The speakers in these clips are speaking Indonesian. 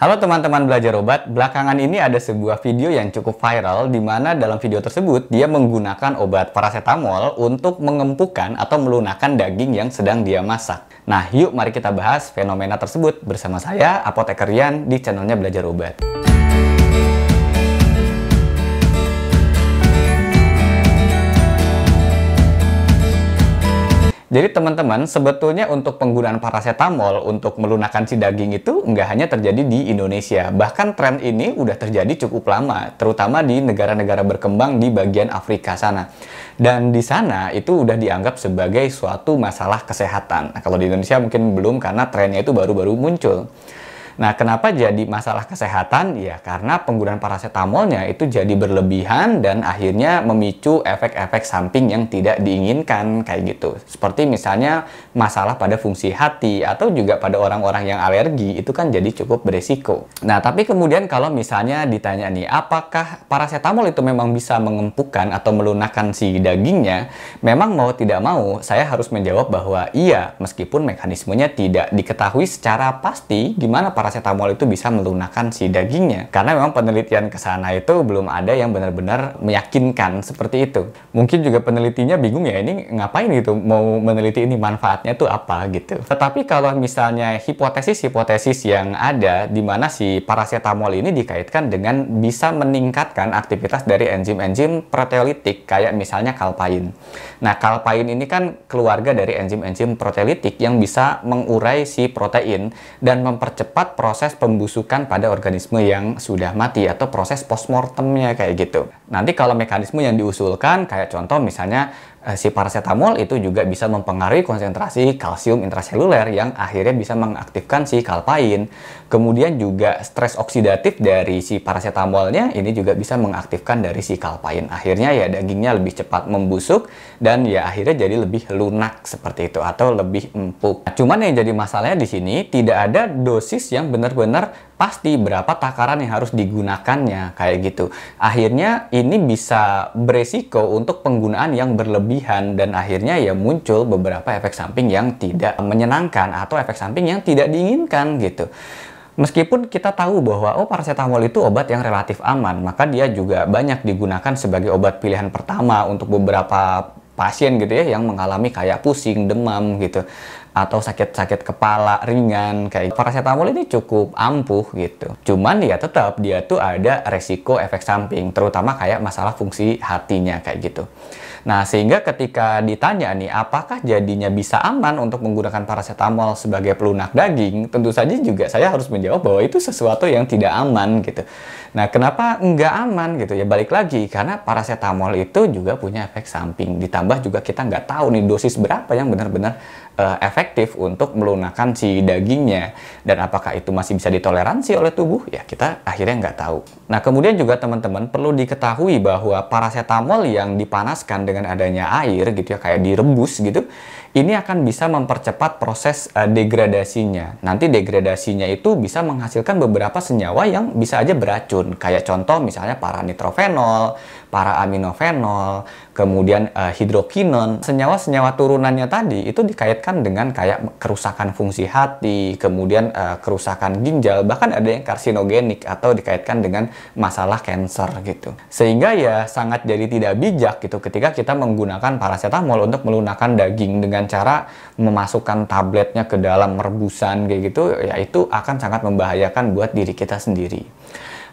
Halo teman-teman belajar obat, belakangan ini ada sebuah video yang cukup viral di mana dalam video tersebut dia menggunakan obat paracetamol untuk mengempukan atau melunakkan daging yang sedang dia masak. Nah, yuk mari kita bahas fenomena tersebut bersama saya, Apoteker di channelnya Belajar Obat. Jadi teman-teman, sebetulnya untuk penggunaan paracetamol untuk melunakkan si daging itu nggak hanya terjadi di Indonesia. Bahkan tren ini udah terjadi cukup lama, terutama di negara-negara berkembang di bagian Afrika sana. Dan di sana itu udah dianggap sebagai suatu masalah kesehatan. Nah, kalau di Indonesia mungkin belum karena trennya itu baru-baru muncul. Nah, kenapa jadi masalah kesehatan? Ya, karena penggunaan parasetamolnya itu jadi berlebihan dan akhirnya memicu efek-efek samping yang tidak diinginkan kayak gitu. Seperti misalnya masalah pada fungsi hati atau juga pada orang-orang yang alergi itu kan jadi cukup beresiko. Nah, tapi kemudian kalau misalnya ditanya nih, apakah parasetamol itu memang bisa mengempukan atau melunakkan si dagingnya? Memang mau tidak mau, saya harus menjawab bahwa iya, meskipun mekanismenya tidak diketahui secara pasti gimana parasetamol paracetamol itu bisa melunakan si dagingnya. Karena memang penelitian ke sana itu belum ada yang benar-benar meyakinkan seperti itu. Mungkin juga penelitinya bingung ya ini ngapain gitu mau meneliti ini manfaatnya tuh apa gitu. Tetapi kalau misalnya hipotesis-hipotesis yang ada di mana si paracetamol ini dikaitkan dengan bisa meningkatkan aktivitas dari enzim-enzim proteolitik kayak misalnya kalpain. Nah, kalpain ini kan keluarga dari enzim-enzim proteolitik yang bisa mengurai si protein dan mempercepat proses pembusukan pada organisme yang sudah mati atau proses postmortemnya kayak gitu. Nanti kalau mekanisme yang diusulkan kayak contoh misalnya Eh, si paracetamol itu juga bisa mempengaruhi konsentrasi kalsium intraseluler yang akhirnya bisa mengaktifkan si kalpain. Kemudian juga stres oksidatif dari si paracetamolnya ini juga bisa mengaktifkan dari si kalpain. Akhirnya ya dagingnya lebih cepat membusuk dan ya akhirnya jadi lebih lunak seperti itu atau lebih empuk. Nah, cuman yang jadi masalahnya di sini tidak ada dosis yang benar-benar pasti berapa takaran yang harus digunakannya kayak gitu. Akhirnya ini bisa beresiko untuk penggunaan yang berlebih berlebihan dan akhirnya ya muncul beberapa efek samping yang tidak menyenangkan atau efek samping yang tidak diinginkan gitu. Meskipun kita tahu bahwa oh paracetamol itu obat yang relatif aman, maka dia juga banyak digunakan sebagai obat pilihan pertama untuk beberapa pasien gitu ya yang mengalami kayak pusing, demam gitu atau sakit-sakit kepala ringan kayak gitu. paracetamol ini cukup ampuh gitu. Cuman ya tetap dia tuh ada resiko efek samping terutama kayak masalah fungsi hatinya kayak gitu. Nah, sehingga ketika ditanya nih, apakah jadinya bisa aman untuk menggunakan paracetamol sebagai pelunak daging? Tentu saja juga saya harus menjawab bahwa itu sesuatu yang tidak aman gitu. Nah, kenapa nggak aman gitu? Ya balik lagi, karena paracetamol itu juga punya efek samping. Ditambah juga kita nggak tahu nih dosis berapa yang benar-benar uh, efektif untuk melunakkan si dagingnya dan apakah itu masih bisa ditoleransi oleh tubuh ya kita akhirnya nggak tahu. Nah kemudian juga teman-teman perlu diketahui bahwa paracetamol yang dipanaskan dengan adanya air gitu ya kayak direbus gitu ini akan bisa mempercepat proses uh, degradasinya. Nanti degradasinya itu bisa menghasilkan beberapa senyawa yang bisa aja beracun. Kayak contoh misalnya para nitrofenol, para aminofenol, kemudian uh, hidrokinon. Senyawa-senyawa turunannya tadi itu dikaitkan dengan kayak kerusakan fungsi hati, kemudian uh, kerusakan ginjal, bahkan ada yang karsinogenik atau dikaitkan dengan masalah cancer gitu. Sehingga ya sangat jadi tidak bijak gitu ketika kita menggunakan paracetamol untuk melunakan daging dengan dengan cara memasukkan tabletnya ke dalam rebusan kayak gitu ya itu akan sangat membahayakan buat diri kita sendiri.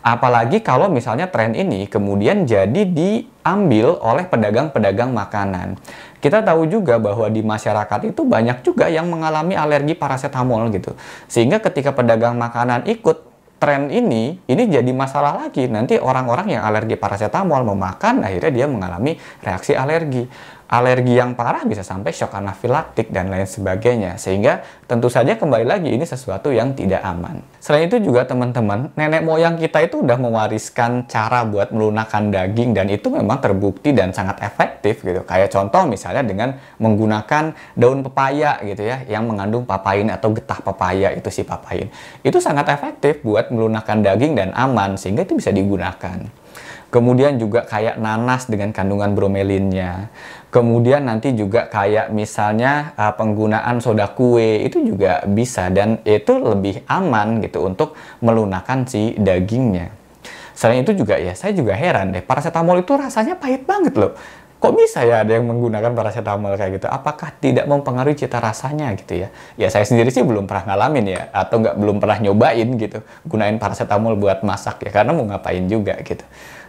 Apalagi kalau misalnya tren ini kemudian jadi diambil oleh pedagang-pedagang makanan. Kita tahu juga bahwa di masyarakat itu banyak juga yang mengalami alergi parasetamol gitu. Sehingga ketika pedagang makanan ikut tren ini, ini jadi masalah lagi. Nanti orang-orang yang alergi parasetamol memakan, akhirnya dia mengalami reaksi alergi alergi yang parah bisa sampai shock anafilaktik dan lain sebagainya. Sehingga tentu saja kembali lagi ini sesuatu yang tidak aman. Selain itu juga teman-teman, nenek moyang kita itu udah mewariskan cara buat melunakkan daging dan itu memang terbukti dan sangat efektif gitu. Kayak contoh misalnya dengan menggunakan daun pepaya gitu ya yang mengandung papain atau getah pepaya itu si papain. Itu sangat efektif buat melunakkan daging dan aman sehingga itu bisa digunakan. Kemudian juga kayak nanas dengan kandungan bromelinnya. Kemudian nanti juga kayak misalnya uh, penggunaan soda kue itu juga bisa dan itu lebih aman gitu untuk melunakkan si dagingnya. Selain itu juga ya saya juga heran deh paracetamol itu rasanya pahit banget loh kok bisa ya ada yang menggunakan paracetamol kayak gitu? Apakah tidak mempengaruhi cita rasanya gitu ya? Ya saya sendiri sih belum pernah ngalamin ya, atau nggak belum pernah nyobain gitu, gunain paracetamol buat masak ya, karena mau ngapain juga gitu.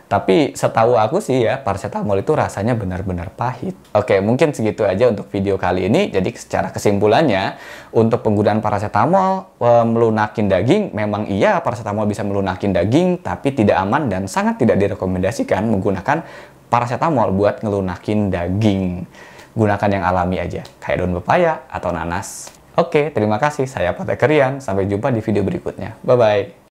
Tapi setahu aku sih ya, paracetamol itu rasanya benar-benar pahit. Oke, mungkin segitu aja untuk video kali ini. Jadi secara kesimpulannya, untuk penggunaan paracetamol e, melunakin daging, memang iya paracetamol bisa melunakin daging, tapi tidak aman dan sangat tidak direkomendasikan menggunakan paracetamol buat ngelunakin daging. Gunakan yang alami aja, kayak daun pepaya atau nanas. Oke, terima kasih. Saya Patek Krian. Sampai jumpa di video berikutnya. Bye-bye.